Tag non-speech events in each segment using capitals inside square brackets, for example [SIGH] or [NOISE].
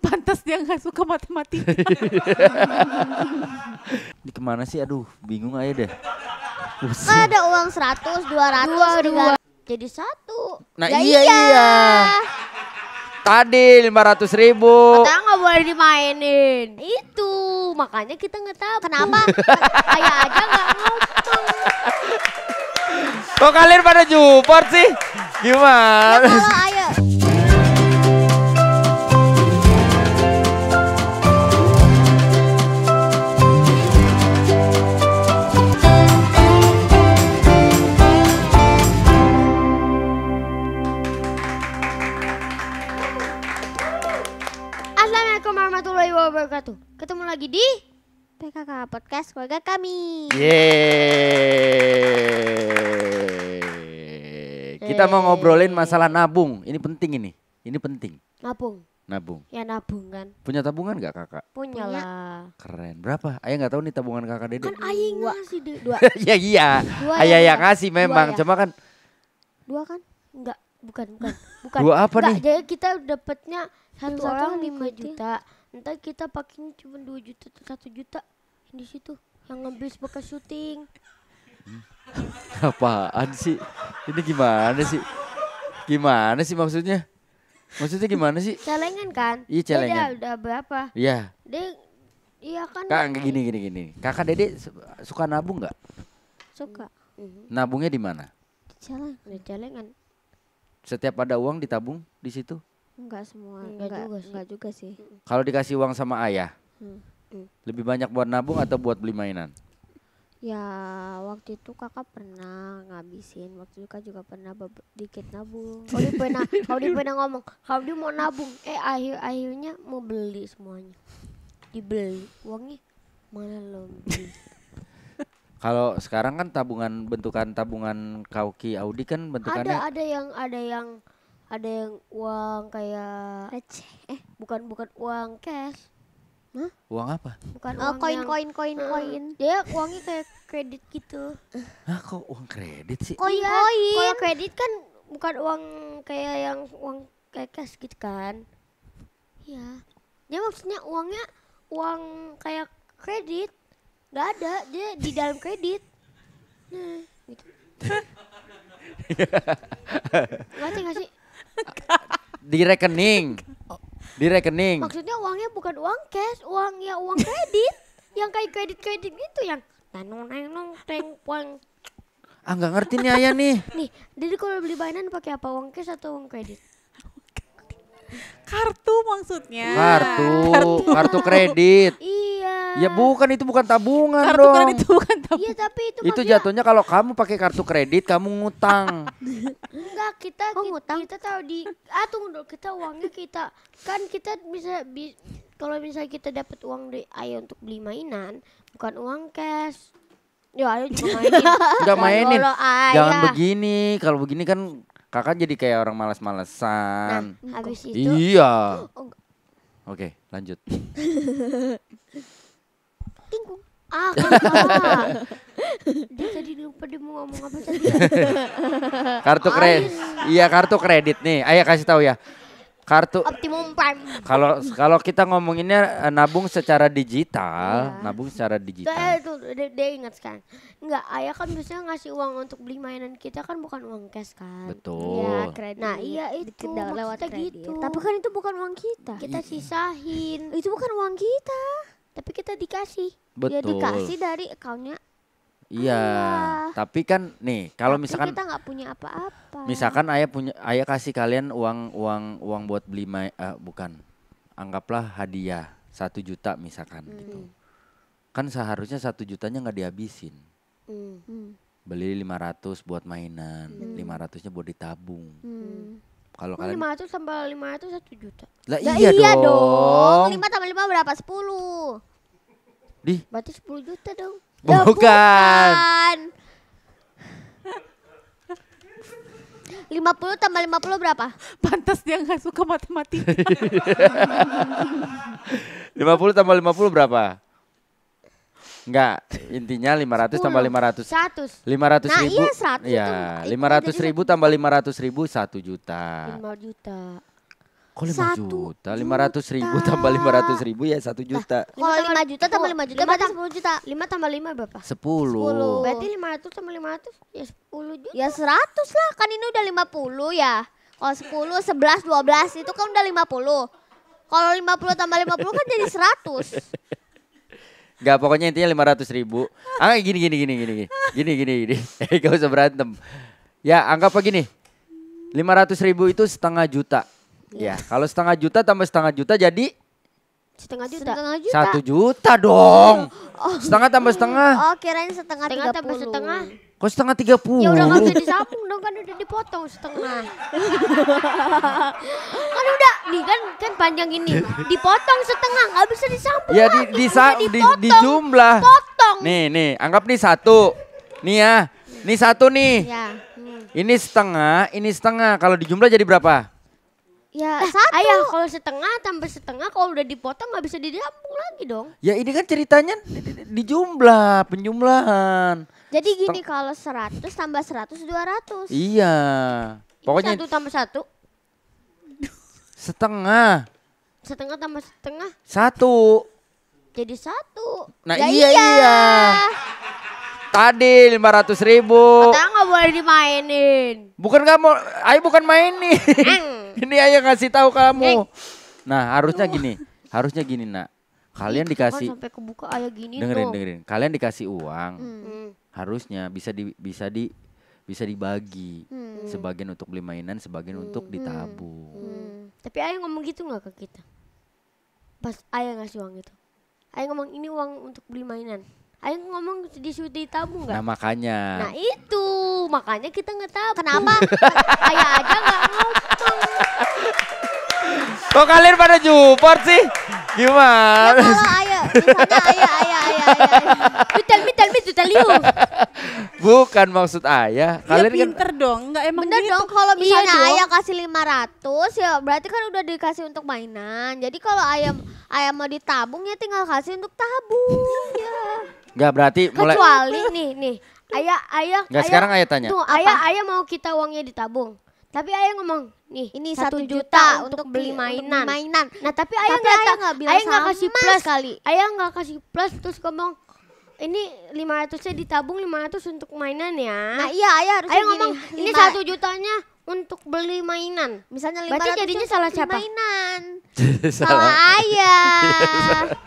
Pantas dia nggak suka matematika. [LAUGHS] Di kemana sih? Aduh, bingung aja deh. Pusing. Ada uang 100, 200, dua dua Jadi satu. Nah ya iya, iya. iya. Tadi ratus ribu. Kita nggak boleh dimainin. Itu, makanya kita nggak tahu kenapa [LAUGHS] ayah aja nggak ngomong. Kok kalian pada jupor sih? Gimana? Ya, kalau ayo. Assalamualaikum warahmatullahi wabarakatuh. Ketemu lagi di PKK Podcast keluarga kami. Yeay. Kita mau ngobrolin masalah nabung. Ini penting ini. Ini penting. Nabung. Nabung. Ya nabung kan. Punya tabungan gak kakak? Punya lah. Keren. Berapa? Ayah nggak tahu nih tabungan kakak Dede. Kan ayah ngasih dua. Dua. [LAUGHS] ya iya. Dua ayah ya. yang ngasih memang. Dua, ya. Cuma kan. Dua kan? Enggak. Bukan, bukan, [LAUGHS] bukan. Dua apa Enggak, nih? Jadi kita dapatnya satu, orang lima juta entar kita pakainya cuma dua juta atau satu juta di situ yang ngambil bekas syuting hmm. [LAUGHS] apaan sih ini gimana sih gimana sih maksudnya maksudnya gimana sih celengan kan iya celengan dia udah berapa iya dia iya kan kak gini gini gini kakak dede suka nabung nggak suka nabungnya di mana di celengan celengan setiap ada uang ditabung di situ Enggak semua, enggak, hmm. enggak, juga, sih. enggak juga sih. Hmm. Kalau dikasih uang sama ayah, hmm. hmm. lebih banyak buat nabung atau buat beli mainan? Ya waktu itu kakak pernah ngabisin, waktu itu kakak juga pernah dikit nabung. Kalau [LAUGHS] dia pernah, kalau dia pernah ngomong, kalau dia mau nabung, eh akhir akhirnya mau beli semuanya, dibeli uangnya mana lo [LAUGHS] kalau sekarang kan tabungan bentukan tabungan Kauki Audi kan bentukannya ada ada yang ada yang ada yang uang kayak eh bukan bukan uang cash Hah? Uang apa? Bukan oh, uang koin, yang... koin, koin, koin. Dia uangnya kayak kredit gitu. ah kok uang kredit sih? Koin, iya, koin. kredit kan bukan uang kayak yang uang kayak cash gitu kan. ya. Dia maksudnya uangnya uang kayak kredit. nggak ada, dia di dalam kredit. Nah, gitu. Ngerti nggak sih? di rekening. Di rekening. Maksudnya uangnya bukan uang cash, uangnya uang kredit. yang kayak kredit-kredit gitu yang nanung nanung teng puang. Ah nggak ngerti nih ayah nih. nih, jadi kalau beli mainan pakai apa uang cash atau uang kredit? Kartu maksudnya. Kartu, kartu, kartu kredit. Iya, Ya iya. bukan itu bukan tabungan kartu dong. kredit itu bukan iya, tabungan. Iya tapi itu Itu jatuhnya kalau kamu pakai kartu kredit kamu ngutang. [LAUGHS] Enggak, kita oh, kita, kita tahu di ah tunggu dulu, kita uangnya kita kan kita bisa bi, kalau misalnya kita dapat uang dari ayah untuk beli mainan, bukan uang cash. Ya, ayo juga [LAUGHS] mainin. Udah mainin. Jangan begini. Kalau begini kan kakak jadi kayak orang malas-malesan. Nah, habis itu. Iya. Oh, Oke, lanjut. [LAUGHS] tinggung ah [LAUGHS] kakak dia tadi lupa dia mau ngomong apa tadi [LAUGHS] kartu oh, kredit iya. iya kartu kredit nih ayah kasih tahu ya kartu Optimum Prime. Kalau kalau kita ngomonginnya eh, nabung secara digital, ya. nabung secara digital. Tuh, eh, tuh dia, dia ingat kan. Enggak, ayah kan biasanya ngasih uang untuk beli mainan kita kan bukan uang cash kan. Betul. Iya, kredit. Nah, iya itu lewat kredit. gitu. Tapi kan itu bukan uang kita. Kita sisahin. Itu bukan uang kita tapi kita dikasih ya, betul ya dikasih dari accountnya Iya, ayah. tapi kan nih kalau misalkan kita nggak punya apa-apa. Misalkan ayah punya ayah kasih kalian uang uang uang buat beli mai, uh, bukan anggaplah hadiah satu juta misalkan hmm. gitu. Kan seharusnya satu jutanya nggak dihabisin. Hmm. hmm. Beli 500 buat mainan, hmm. lima hmm. ratusnya buat ditabung. Hmm. Kalau kalian 500 tambah 500 1 juta. Lah, lah iya, iya dong. dong. 5 tambah 5 berapa? 10. Di. Berarti 10 juta dong. Oh, ya, bukan. bukan. 50 tambah 50 berapa? Pantas dia nggak suka matematika. 50 [LAUGHS] tambah 50 berapa? Enggak, intinya 500 10. tambah 500. 100. 500 nah, ribu. Nah, iya 100 ya, itu. 500 ribu tambah 500 ribu 1 juta. 5 juta. Kok lima juta? Lima ratus ribu tambah lima ratus ribu ya satu nah, juta. Nah, kalau lima juta tambah lima juta berarti sepuluh juta. Lima tambah lima berapa? Sepuluh. Berarti lima ratus tambah lima ratus ya sepuluh juta. Ya seratus lah kan ini udah lima puluh ya. Kalau sepuluh, sebelas, dua belas itu kan udah lima puluh. Kalau lima puluh tambah lima puluh kan jadi seratus. Gak pokoknya intinya lima ratus ribu. Ah gini gini gini gini gini gini gini gini. [LAUGHS] Gak usah berantem. Ya anggap apa gini. Lima ratus ribu itu setengah juta. Iya, ya, kalau setengah juta tambah setengah juta jadi setengah juta. Setengah juta. Satu juta dong. Oh. Setengah tambah setengah. Oh, kirain setengah tiga puluh. tambah setengah. Kok setengah tiga puluh? Ya udah nggak bisa disambung dong kan udah dipotong setengah. [LAUGHS] kan udah nih kan kan panjang ini dipotong setengah nggak bisa disambung. Ya di di, di, di, di jumlah. Potong. Nih nih anggap nih satu. Nih ya. Nih satu nih. Ya. Hmm. Ini setengah, ini setengah. Kalau di jumlah jadi berapa? Ya eh, satu. Ayah kalau setengah tambah setengah kalau udah dipotong nggak bisa didampung lagi dong. Ya ini kan ceritanya di, jumlah penjumlahan. Jadi gini kalau seratus tambah seratus dua ratus Iya. Pokoknya satu tambah satu. Setengah. Setengah tambah setengah. Satu. Jadi satu. Nah ya iya iya. iya. Tadi 500 ribu. Kata nggak boleh dimainin. Bukan kamu, ayah bukan mainin. [LAUGHS] Ini ayah ngasih tahu kamu. Nah harusnya gini, harusnya gini nak. Kalian dikasih. Sampai kebuka ayah gini Dengerin, dong. dengerin. Kalian dikasih uang. Hmm. Harusnya bisa di bisa di bisa dibagi. Hmm. Sebagian untuk beli mainan, sebagian hmm. untuk hmm. ditabung. Hmm. Tapi ayah ngomong gitu nggak ke kita? Pas ayah ngasih uang itu. Ayah ngomong ini uang untuk beli mainan. Ayo ngomong disuruh tabu nggak? Nah makanya. Nah itu makanya kita nggak tahu kenapa [LAUGHS] ayah aja nggak ngomong. Kok kalian pada jupor sih? Gimana? Ya kalau ayah, misalnya ayah, ayah, ayah, ayah. Ayah Ayah Ayah Ayah Ayah Ayah Ayah you. Bukan maksud ayah. Ya, kalian ya pinter kan... dong, nggak emang Bener gitu. dong, kalau iya misalnya iya ayah dong. kasih 500 ya berarti kan udah dikasih untuk mainan. Jadi kalau ayah ayah mau ditabung ya tinggal kasih untuk tabung ya. Enggak berarti mulai Kecuali nih nih. Ayah ayah Enggak sekarang ayah tanya. Tuh, ayah ayah mau kita uangnya ditabung. Tapi ayah ngomong, nih ini satu juta, juta untuk beli mainan. Untuk mainan. Nah tapi ayah nggak ayah nggak bilang ayah gak kasih mas. plus kali. Ayah nggak kasih plus terus ngomong ini lima ratusnya ditabung lima ratus untuk mainan ya. Nah iya ayah harus ayah ngomong ini satu jutanya untuk beli mainan. Misalnya lima ratus jadinya salah siapa? Mainan. [LAUGHS] salah ayah.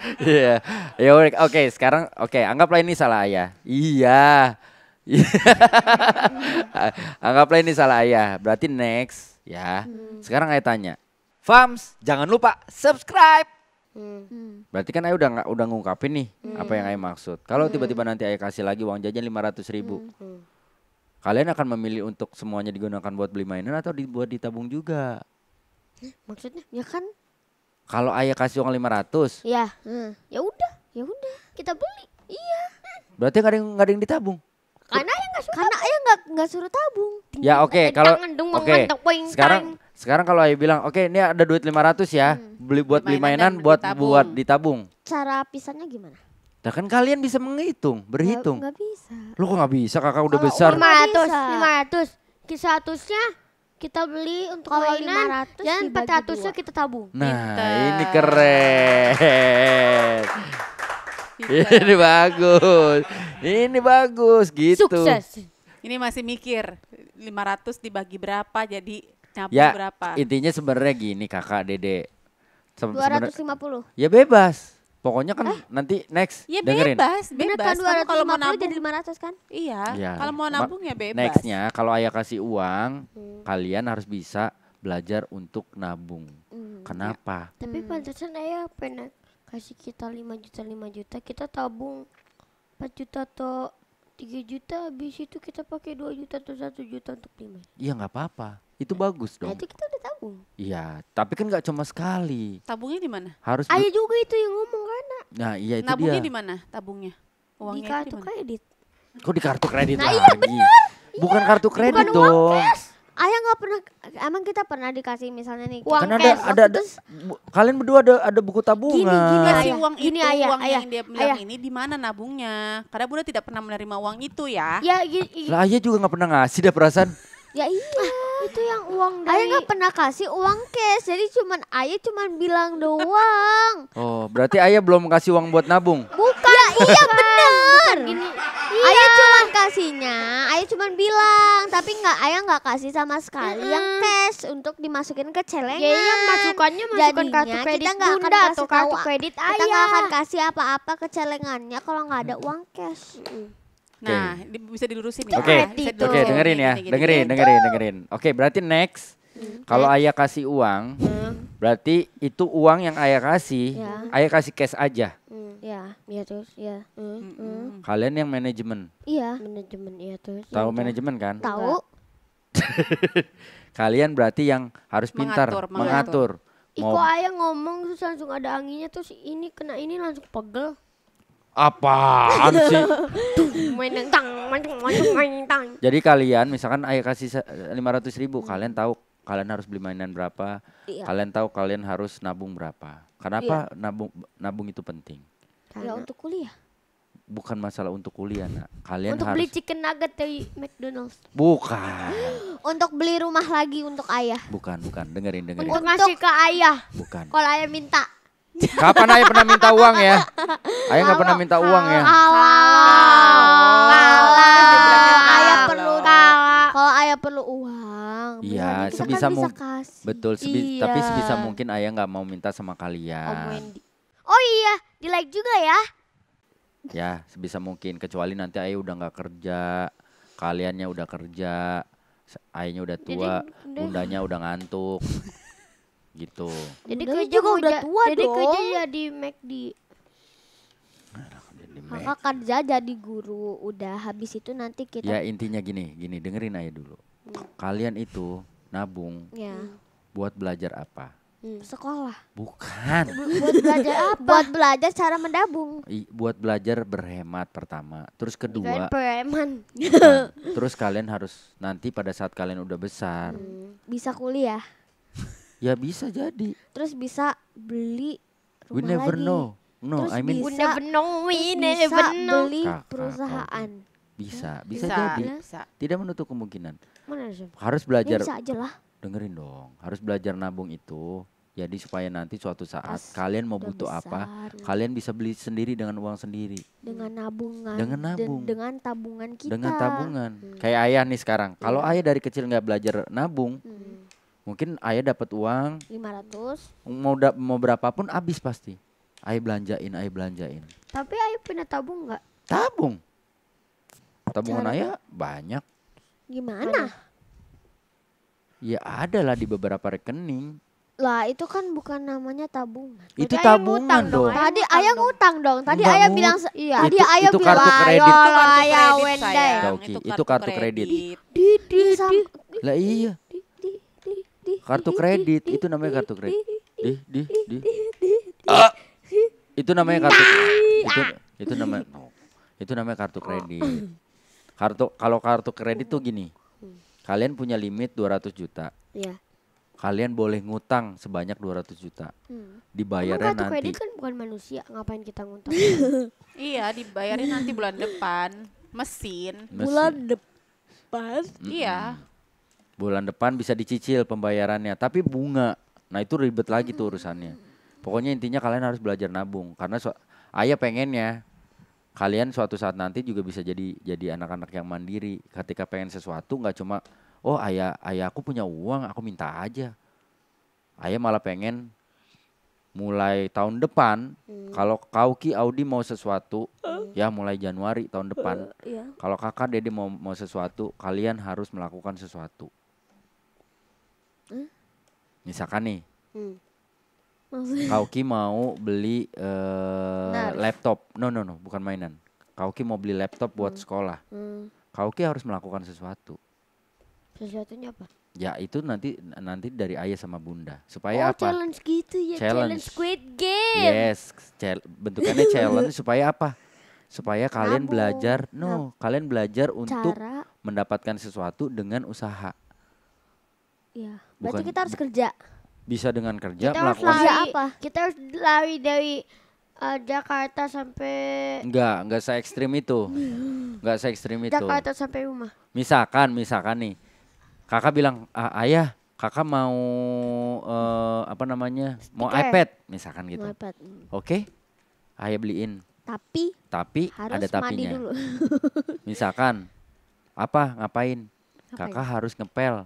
[LAUGHS] Iya. Ya oke, okay, sekarang oke, okay, anggaplah ini salah ayah. Iya. [LAUGHS] anggaplah ini salah ayah. Berarti next ya. Hmm. Sekarang ayah tanya. Fams, jangan lupa subscribe. Hmm. Berarti kan ayah udah nggak udah ngungkapin nih hmm. apa yang ayah maksud. Kalau hmm. tiba-tiba nanti ayah kasih lagi uang jajan lima ratus ribu, hmm. kalian akan memilih untuk semuanya digunakan buat beli mainan atau dibuat ditabung juga? Maksudnya ya kan kalau ayah kasih uang 500? Iya. Hmm. Ya udah, ya udah, kita beli. Iya. Berarti nggak ada yang nggak ada yang ditabung. Karena ayah nggak suruh. Karena ayah nggak nggak suruh tabung. Ya oke, okay, kalau oke. Okay. Sekarang sekarang kalau ayah bilang, oke okay, ini ada duit 500 ya, hmm. beli buat beli mainan, buat ditabung. buat ditabung. Cara pisahnya gimana? Nah kan kalian bisa menghitung, berhitung. Enggak bisa. Lu kok enggak bisa kakak udah Kalo besar? 500, 500. Seratusnya kita beli untuk kalau mainan 500 dan 400 nya kita tabung. Nah, Pinter. Gitu. ini keren. Gitu ini bagus. Ini bagus gitu. Sukses. Ini masih mikir 500 dibagi berapa jadi nyapu ya, berapa. Intinya sebenarnya gini Kakak Dede. Se 250. Ya bebas Pokoknya kan eh? nanti next ya, bebas, dengerin. bebas, kan, bebas. kan kalau mau nabung jadi 500 kan? Iya. Ya. Kalau mau nabung ya bebas. Nextnya kalau ayah kasih uang, hmm. kalian harus bisa belajar untuk nabung. Hmm. Iya. Kenapa? Ya. Tapi hmm. pantasan ayah pernah kasih kita 5 juta 5 juta, kita tabung 4 juta atau 3 juta habis itu kita pakai 2 juta atau 1 juta untuk 5. Iya nggak apa-apa. Itu bagus dong. itu kita udah tabung. Iya, tapi kan nggak cuma sekali. Tabungnya di mana? Harus. Ayah juga itu yang ngomong kan. Nah, iya itu Nabungnya di mana? Tabungnya. Uangnya di kartu kredit. Kok di kartu kredit nah, iya, lagi? Iya, bener. Bukan iya. kartu kredit Bukan dong. Ayah nggak pernah, emang kita pernah dikasih misalnya nih. Uang kan ada, ada, ada bu, kalian berdua ada ada buku tabungan. Gini, gini ayah, uang ini ayah, uang ayah, yang dia bilang ayah. ini di mana nabungnya? Karena bunda tidak pernah menerima uang itu ya. Ya, gini, gini. Lah ayah juga nggak pernah ngasih deh perasaan. Ya iya, ah, itu yang uang dari Ayah nggak pernah kasih uang cash, jadi cuman Ayah cuman bilang doang. Oh, berarti Ayah belum kasih uang buat nabung? Bukan, ya, iya bener. Bukan gini. Iya. Ayah cuman kasihnya, Ayah cuman bilang, tapi nggak Ayah nggak kasih sama sekali -hmm. yang cash untuk dimasukin ke celengan. Ya, iya, masukannya masukan kartu kredit kita gak bunda atau kartu kredit Ayah. Kita nggak akan kasih apa-apa ke celengannya kalau nggak ada uang cash. -hmm. Nah, di, bisa dilurusin ya. Oke, okay. okay, dengerin ya. dengerin, dengerin, dengerin. Oke, okay, berarti next hmm. kalau ayah kasih uang, hmm. berarti itu uang yang ayah kasih, ya. ayah kasih cash aja. Hmm. iya terus, ya. Hmm hmm, hmm. hmm. Kalian yang manajemen. Iya, manajemen iya terus. Tahu ya, manajemen kan? Tahu. [LAUGHS] Kalian berarti yang harus pintar mengatur. mengatur. mengatur. Iko ayah ngomong terus langsung ada anginnya terus ini kena ini langsung pegel. Apaan sih? [LAUGHS] Jadi kalian misalkan ayah kasih 500 ribu, hmm. kalian tahu kalian harus beli mainan berapa, iya. kalian tahu kalian harus nabung berapa. Kenapa iya. nabung nabung itu penting? Karena ya, untuk kuliah. Bukan masalah untuk kuliah, nak. Kalian untuk harus beli chicken nugget dari McDonald's. Bukan. [GASPS] untuk beli rumah lagi untuk ayah. Bukan, bukan. Dengerin, dengerin. Untuk ngasih ke ayah. Bukan. Kalau ayah minta. Kapan Ayah pernah minta uang ya? Ayah nggak pernah minta uang ya? Kalau Ayah perlu kalau Ayah perlu uang, iya gitu, kan sebisa kan mungkin. Betul, sebi iya. tapi sebisa mungkin Ayah nggak mau minta sama kalian. Oh, oh iya, di like juga ya? Ya, sebisa mungkin kecuali nanti Ayah udah nggak kerja, kaliannya udah kerja, Ayahnya udah tua, bundanya udah ngantuk gitu. Jadi kerja juga udah tua jadi dong. Jadi kerja jadi McD. Kakak kerja jadi guru, udah habis itu nanti kita Ya intinya gini, gini dengerin aja dulu. Hmm. Kalian itu nabung. Ya. Buat belajar apa? Hmm. Sekolah. Bukan. buat belajar [LAUGHS] apa? Buat belajar cara mendabung. I, buat belajar berhemat pertama. Terus kedua. Berhemat. [LAUGHS] Terus kalian harus nanti pada saat kalian udah besar. Hmm. Bisa kuliah Ya bisa jadi. Terus bisa beli rumah We never lagi. know. No, Terus I mean. Bisa, bisa beli perusahaan. Bisa, bisa, bisa jadi. Bisa. Tidak menutup kemungkinan. harus ya belajar. Ya, bisa aja lah. Dengerin dong. Harus belajar nabung itu. Jadi supaya nanti suatu saat Pas kalian mau butuh besar. apa, kalian bisa beli sendiri dengan uang sendiri. Dengan nabungan. Dengan nabung. dengan tabungan kita. Dengan tabungan. Hmm. Kayak ayah nih sekarang. Kalau hmm. ayah dari kecil nggak belajar nabung, hmm Mungkin ayah dapat uang 500. Mau da mau berapapun habis pasti. Ayah belanjain, ayah belanjain. Tapi ayah punya tabung nggak? Tabung. Tabungan Cara. ayah banyak. Gimana? Ya ada lah di beberapa rekening. Lah itu kan bukan namanya tabungan. Itu tabungan ayah dong. dong. Tadi ayah ngutang dong. Tadi ayah bilang iya. Tadi itu, ayah itu bilang kartu kredit. Itu kartu kredit, Itu kartu, itu kartu kredit. Didi, didi, didi. Lah iya. Kartu kredit itu namanya kartu kredit. Di di di. Ah. Itu namanya kartu. Itu ah! itu namanya itu namanya kartu oh. kredit. Kartu kalau kartu kredit tuh gini. Kalian punya limit 200 juta. Iya. Kalian boleh ngutang sebanyak 200 juta. Hmm. dibayarnya nanti kartu nanti. kredit kan bukan manusia, ngapain kita ngutang? [LAUGHS] iya, dibayarnya nanti bulan depan. Mesin. Mesin. Bulan depan? Iya. Mm bulan depan bisa dicicil pembayarannya tapi bunga nah itu ribet lagi tuh urusannya pokoknya intinya kalian harus belajar nabung karena so ayah pengennya kalian suatu saat nanti juga bisa jadi jadi anak-anak yang mandiri ketika pengen sesuatu nggak cuma oh ayah ayah aku punya uang aku minta aja ayah malah pengen mulai tahun depan hmm. kalau kauki Audi mau sesuatu hmm. ya mulai Januari tahun depan uh, iya. yeah. kalau kakak Dede mau mau sesuatu kalian harus melakukan sesuatu Hmm? Misalkan nih. Hmm. Maksudnya? Kauki mau beli uh, laptop. No no no, bukan mainan. Kauki mau beli laptop buat hmm. sekolah. Hmm. Kauki harus melakukan sesuatu. Sesuatunya apa? Ya itu nanti nanti dari ayah sama bunda supaya oh, apa? challenge gitu ya challenge, challenge Squid Game. Yes, chal bentukannya challenge [LAUGHS] supaya apa? Supaya kalian Nabu. belajar, no, kalian belajar untuk Cara. mendapatkan sesuatu dengan usaha. Ya. Bukan, kita harus kerja. Bisa dengan kerja kita melakukan. Harus lari, apa? Kita harus lari dari uh, Jakarta sampai Enggak, enggak se ekstrim itu. Enggak se ekstrim itu. Jakarta sampai rumah. Misalkan, misalkan nih. Kakak bilang, ah, "Ayah, kakak mau uh, apa namanya? Stiker. Mau iPad," misalkan gitu. Mau iPad. Hmm. Oke. Okay? Ayah beliin. Tapi tapi harus ada tapinya. Mandi dulu. misalkan apa? Ngapain? Ngapain? Kakak harus ngepel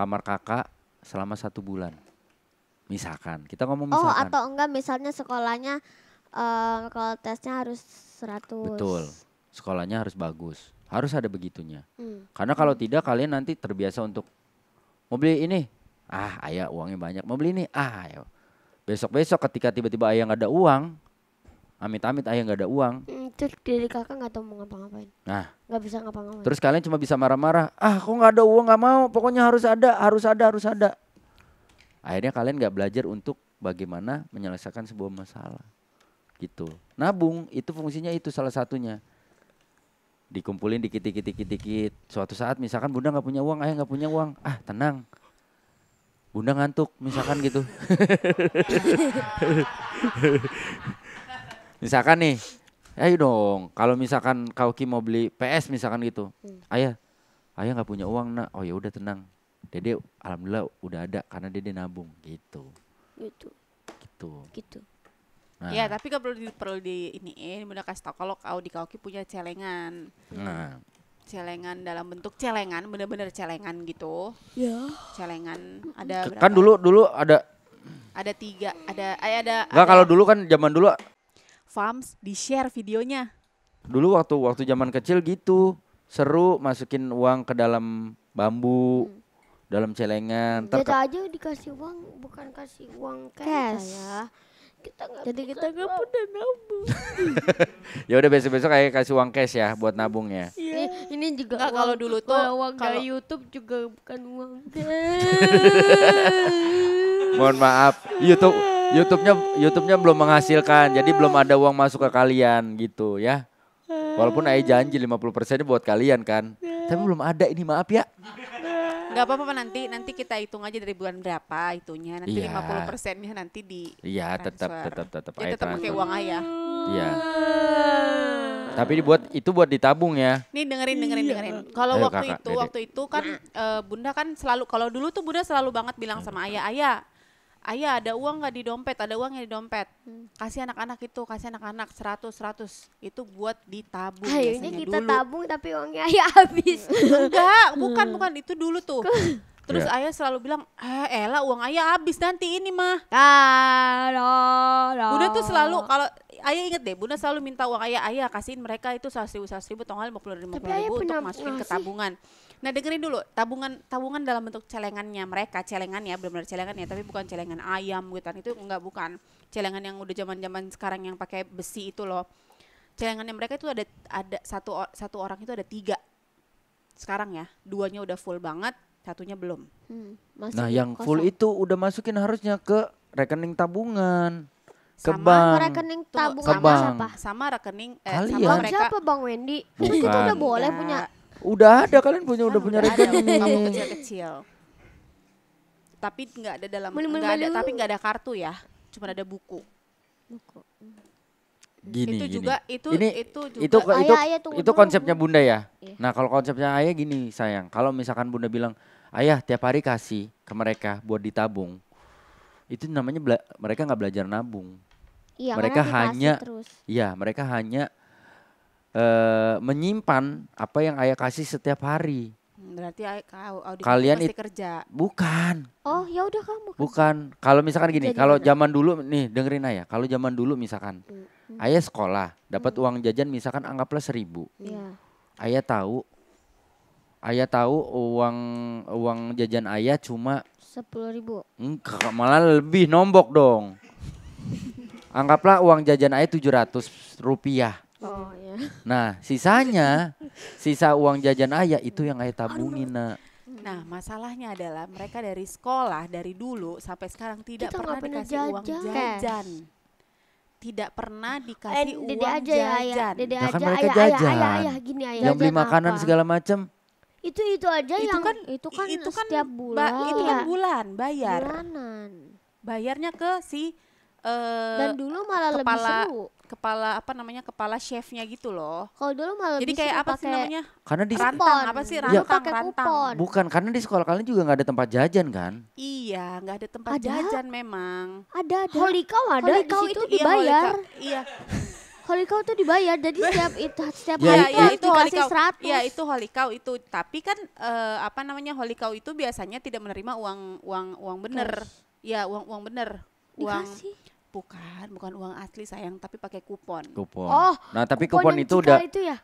kamar kakak selama satu bulan. Misalkan, kita ngomong oh, misalkan. Oh atau enggak misalnya sekolahnya um, kalau tesnya harus seratus Betul, sekolahnya harus bagus. Harus ada begitunya. Hmm. Karena kalau hmm. tidak kalian nanti terbiasa untuk mau beli ini, ah ayah uangnya banyak, mau beli ini, ah ayo. Besok-besok ketika tiba-tiba ayah nggak ada uang, amit-amit ayah nggak ada uang, hmm terus diri kakak nggak tahu mau ngapa-ngapain nah nggak bisa ngapa-ngapain terus kalian cuma bisa marah-marah ah kok nggak ada uang nggak mau pokoknya harus ada harus ada harus ada akhirnya kalian nggak belajar untuk bagaimana menyelesaikan sebuah masalah gitu nabung itu fungsinya itu salah satunya dikumpulin dikit dikit dikit dikit suatu saat misalkan bunda nggak punya uang ayah nggak punya uang ah tenang bunda ngantuk misalkan gitu [LAUGHS] misalkan nih ayo dong kalau misalkan Kauki mau beli PS misalkan gitu hmm. ayah ayah nggak punya uang nak oh ya udah tenang dede alhamdulillah udah ada karena dede nabung gitu gitu gitu gitu Nah. Ya, tapi gak perlu di, perlu di ini, ini udah kasih tau kalau Kau di Kauki punya celengan. Nah. Celengan dalam bentuk celengan, bener-bener celengan gitu. Ya. Celengan ada berapa? Kan dulu dulu ada ada tiga ada eh, ada, Nggak, ada kalau dulu kan zaman dulu Farms di share videonya. Dulu waktu waktu zaman kecil gitu seru masukin uang ke dalam bambu hmm. dalam celengan. Kita aja dikasih uang bukan kasih uang cash. Ya. Kita gak Jadi kita nggak punya nabung. [LAUGHS] ya udah besok-besok kayak kasih uang cash ya buat nabungnya. Yeah. Ini, ini juga Nggak, kalau dulu tuh uang kalo... dari YouTube juga bukan uang cash. [LAUGHS] [LAUGHS] Mohon maaf, YouTube YouTube-nya YouTube-nya belum menghasilkan, jadi belum ada uang masuk ke kalian gitu ya. Walaupun Ayah janji 50% buat kalian kan. Tapi belum ada ini, maaf ya. Gak apa-apa nanti nanti kita hitung aja dari bulan berapa itunya. Nanti iya. lima puluh persennya nanti di Iya, tetap tetap tetap Ya tetap pakai uang Ayah. Iya. Tapi dibuat itu buat ditabung ya. Nih dengerin dengerin dengerin. Kalau waktu kakak, itu dede. waktu itu kan e, Bunda kan selalu kalau dulu tuh Bunda selalu banget bilang sama Ayah, "Ayah, ayah ada uang nggak di dompet ada uang yang di dompet hmm. kasih anak-anak itu kasih anak-anak seratus, seratus itu buat ditabung akhirnya ini kita dulu. tabung tapi uangnya ayah habis enggak [LAUGHS] bukan bukan itu dulu tuh Terus yeah. ayah selalu bilang, eh Ella uang ayah habis nanti ini mah. Ah, Bunda tuh selalu kalau ayah inget deh, bunda selalu minta uang ayah ayah kasihin mereka itu seratus ribu seratus ribu, tonggal lima puluh lima ribu untuk masukin ke tabungan. Nah dengerin dulu tabungan tabungan dalam bentuk celengannya mereka celengan ya benar-benar celengan ya tapi bukan celengan ayam gitu itu enggak bukan celengan yang udah zaman-zaman sekarang yang pakai besi itu loh celengannya mereka itu ada ada satu satu orang itu ada tiga sekarang ya duanya udah full banget satunya belum. Hmm, nah yang full itu udah masukin harusnya ke rekening tabungan ke sama bank. rekening tabungan sama siapa? Sama rekening eh, Kalian. sama ya. mereka. siapa Bang Wendy? Itu udah boleh punya iya. Udah ada kalian punya udah, anu, punya rekening. Kamu kecil-kecil. Tapi nggak ada dalam nggak ada tapi nggak ada kartu ya. Cuma ada buku. Buku. Gini, itu gini. juga itu Ini, itu juga itu ayah, itu, ayah, tunggu itu konsepnya bunda ya. Iya. Nah kalau konsepnya ayah gini sayang, kalau misalkan bunda bilang ayah tiap hari kasih ke mereka buat ditabung, itu namanya bela- mereka nggak belajar nabung. Iya, mereka hanya, iya mereka hanya Eh, menyimpan apa yang ayah kasih setiap hari. Berarti ayah, kalian pasti kerja. Bukan. Oh, ya udah kamu. Bukan. Kalau misalkan gini, kalau zaman dulu nih dengerin ayah, kalau zaman dulu misalkan hmm. ayah sekolah dapat hmm. uang jajan misalkan anggaplah seribu. Yeah. Ayah tahu ayah tahu uang uang jajan ayah cuma sepuluh ribu. Enggak, malah lebih nombok dong. [LAUGHS] Anggaplah uang jajan ayah tujuh ratus rupiah. Oh [LAUGHS] ya. Nah, sisanya sisa uang jajan ayah itu yang ayah tabungin, Nak. Nah, masalahnya adalah mereka dari sekolah dari dulu sampai sekarang tidak pernah, pernah dikasih jajan. uang jajan. Tidak pernah eh, dikasih eh, uang aja jajan. Ya, ayah. Dede nah, aja, kan ayah, jajan. Ayah, ayah, ayah, gini, ayah. Yang beli makanan apa? segala macam itu itu aja itu yang kan, itu kan itu kan setiap bulan ba, itu kan bulan bayar bulanan bayarnya ke si uh, dan dulu malah kepala, lebih seru kepala apa namanya kepala chefnya gitu loh kalau dulu malah jadi kayak apa sih namanya karena di rantang apa sih rantang ya, rantang bukan karena di sekolah kalian juga nggak ada tempat jajan kan iya nggak ada tempat ada? jajan memang ada ada holikau ada holikau di itu, iya, dibayar iya, iya. [LAUGHS] Holikau itu dibayar, jadi setiap itu setiap ya, hari ya, itu dikasih seratus. Ya itu holikau itu, tapi kan uh, apa namanya holikau itu biasanya tidak menerima uang uang uang bener. Cash. Ya uang uang bener uang Dikasih. bukan bukan uang asli sayang tapi pakai kupon kupon oh nah tapi kupon, kupon yang itu udah itu ya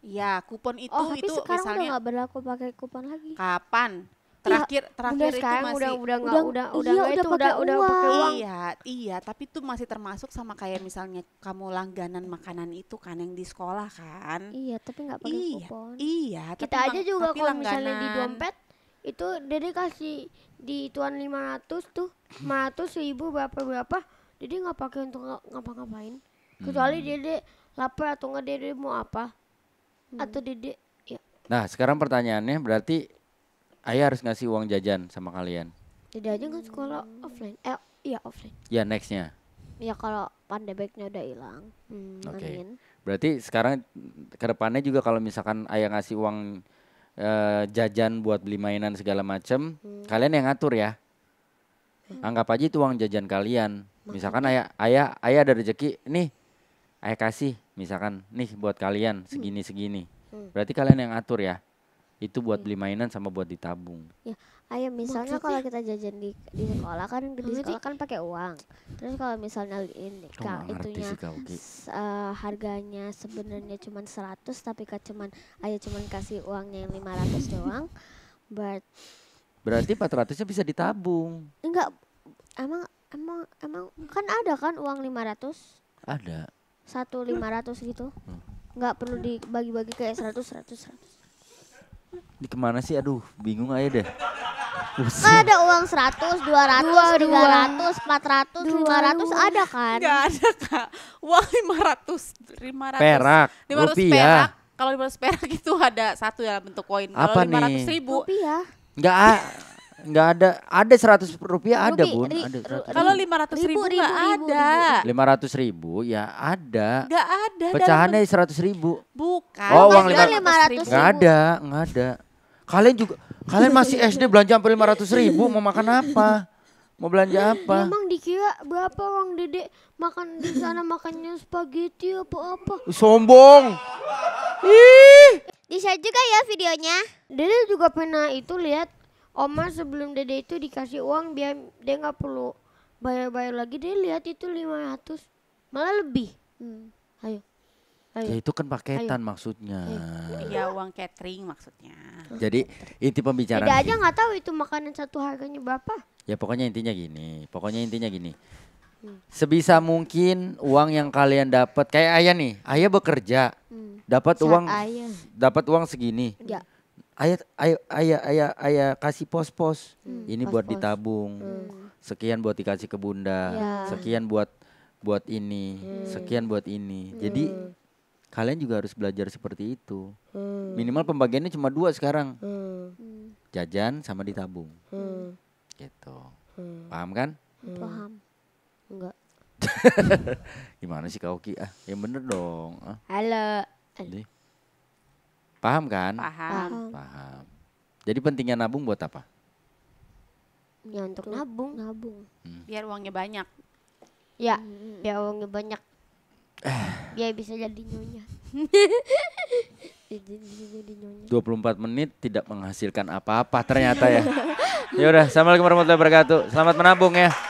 Iya, kupon itu oh, tapi itu sekarang misalnya nggak berlaku pakai kupon lagi. Kapan? Terakhir ya, terakhir udah itu masih udah udah udah udah udah iya, itu udah udah pakai uang. Iya, iya, tapi itu masih termasuk sama kayak misalnya kamu langganan makanan itu kan yang di sekolah kan. Iya, tapi nggak pakai iya, kupon. Iya, Kita tapi aja juga kalau misalnya di dompet itu Dede kasih di tuan 500 tuh 500 ribu berapa berapa jadi nggak pakai untuk ngapa-ngapain kecuali hmm. dede lapar atau nggak dede mau apa hmm. atau dede ya nah sekarang pertanyaannya berarti ayah harus ngasih uang jajan sama kalian dede aja nggak sekolah hmm. offline eh iya offline ya nextnya ya kalau pandemiknya udah hilang hmm, oke okay. berarti sekarang kedepannya juga kalau misalkan ayah ngasih uang uh, jajan buat beli mainan segala macem, hmm. kalian yang ngatur ya. Hmm. Anggap aja itu uang jajan kalian. Makan. Misalkan ayah ayah ayah ada rezeki, nih ayah kasih misalkan nih buat kalian hmm. segini segini. Hmm. Berarti kalian yang ngatur ya itu buat iya. beli mainan sama buat ditabung. Ya, ayo misalnya kalau kita jajan di di sekolah kan di sekolah kan pakai uang. Terus kalau misalnya ini kak itunya sih, kak, okay. uh, eh, harganya sebenarnya cuma 100 tapi kak cuman ayo cuman kasih uangnya yang 500 doang. But Berarti 400-nya bisa ditabung. Enggak. Emang emang emang kan ada kan uang 500? Ada. Satu 500 gitu. Hmm. Enggak perlu dibagi-bagi kayak 100 100 100. Di kemana sih? Aduh, bingung aja deh. Pusing. Kan ada uang ratus empat ratus lima ratus ada kan? Enggak ada kak. Uang 500, 500. Perak, lima ratus perak. Kalau lima ratus perak itu ada satu dalam bentuk koin. Kalau 500 nih? ribu. Rupiah. Enggak. Enggak ada. Ada seratus rupiah ada bun. ada kalau lima ratus ribu, enggak ada. Lima ratus ribu ya ada. Enggak ada. Pecahannya seratus ribu. Bukan. Oh uang lima ribu. Enggak ada, enggak ada. Kalian juga, kalian masih SD belanja sampai lima ratus ribu mau makan apa? Mau belanja apa? Emang dikira berapa orang dedek makan di sana makannya spaghetti apa apa? Sombong. Ih. Di juga ya videonya. Dede juga pernah itu lihat Oma sebelum dede itu dikasih uang biar dia nggak perlu bayar-bayar lagi. Dia lihat itu 500 malah lebih. Hmm. Ayo. Ayo. Ya itu kan paketan Ayo. maksudnya. Iya uang catering maksudnya. Jadi inti pembicaraan. tidak aja nggak tahu itu makanan satu harganya berapa. Ya pokoknya intinya gini. Pokoknya intinya gini. Hmm. Sebisa mungkin uang yang kalian dapat kayak ayah nih. Ayah bekerja. Hmm. Dapat uang dapat uang segini. Ya ayah ayah ayah ayah ayah kasih pos-pos hmm, ini pos -pos. buat ditabung hmm. sekian buat dikasih ke bunda yeah. sekian buat buat ini hmm. sekian buat ini hmm. jadi kalian juga harus belajar seperti itu hmm. minimal pembagiannya cuma dua sekarang hmm. hmm. jajan sama ditabung hmm. gitu hmm. paham kan hmm. paham enggak [LAUGHS] gimana sih kau ki ah yang bener dong ah. halo Aduh. Paham kan? Paham. Paham. Jadi pentingnya nabung buat apa? Ya untuk nabung. Nabung. Hmm. Biar uangnya banyak. Ya, hmm. biar uangnya banyak. Eh. Biar bisa [LAUGHS] jadi nyonya. Dua puluh empat menit tidak menghasilkan apa-apa ternyata ya. [LAUGHS] ya udah, assalamualaikum warahmatullahi wabarakatuh. Selamat menabung ya.